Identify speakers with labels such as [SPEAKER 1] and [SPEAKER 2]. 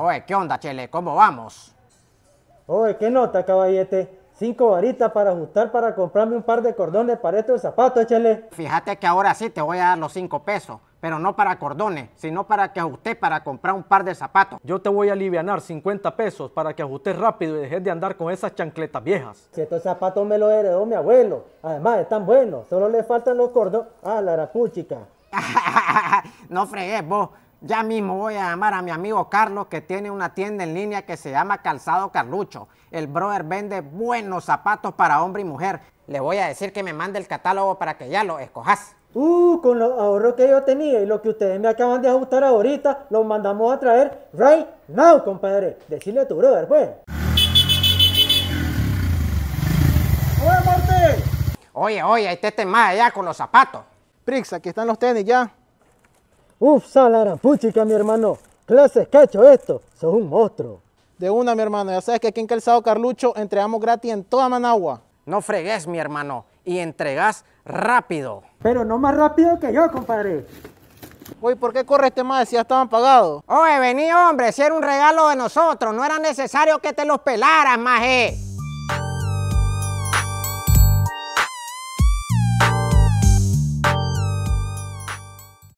[SPEAKER 1] Oye, ¿qué onda, Chele? ¿Cómo vamos?
[SPEAKER 2] Oye, ¿qué nota, caballete? Cinco varitas para ajustar para comprarme un par de cordones para estos zapatos, Chele.
[SPEAKER 1] Fíjate que ahora sí te voy a dar los cinco pesos, pero no para cordones, sino para que ajustes para comprar un par de zapatos. Yo te voy a aliviar 50 pesos para que ajustes rápido y dejes de andar con esas chancletas viejas.
[SPEAKER 2] Si estos zapatos me los heredó mi abuelo, además están buenos, solo le faltan los cordones. Ah, la Arapuchica
[SPEAKER 1] no fregues vos. Ya mismo voy a llamar a mi amigo Carlos que tiene una tienda en línea que se llama Calzado Carlucho. El brother vende buenos zapatos para hombre y mujer. Le voy a decir que me mande el catálogo para que ya lo escojas.
[SPEAKER 2] Uh, con los ahorros que yo tenía y lo que ustedes me acaban de ajustar ahorita, los mandamos a traer right now, compadre. Decirle a tu brother, pues.
[SPEAKER 1] ¡Oye, Marte! Oye, oye, ahí está este más allá con los zapatos. Prix, aquí están los tenis
[SPEAKER 2] ya. Uf, puchica, mi hermano. Clases, cacho, esto. Sos un monstruo. De una, mi hermano. Ya sabes que aquí en Calzado Carlucho entregamos gratis en toda Managua.
[SPEAKER 1] No fregues, mi hermano. Y entregas rápido.
[SPEAKER 2] Pero no más rápido que yo, compadre.
[SPEAKER 1] Oye, ¿por qué corre este más si ya estaban pagados? Oye, vení, hombre. Si era un regalo de nosotros. No era necesario que te los pelaras, maje.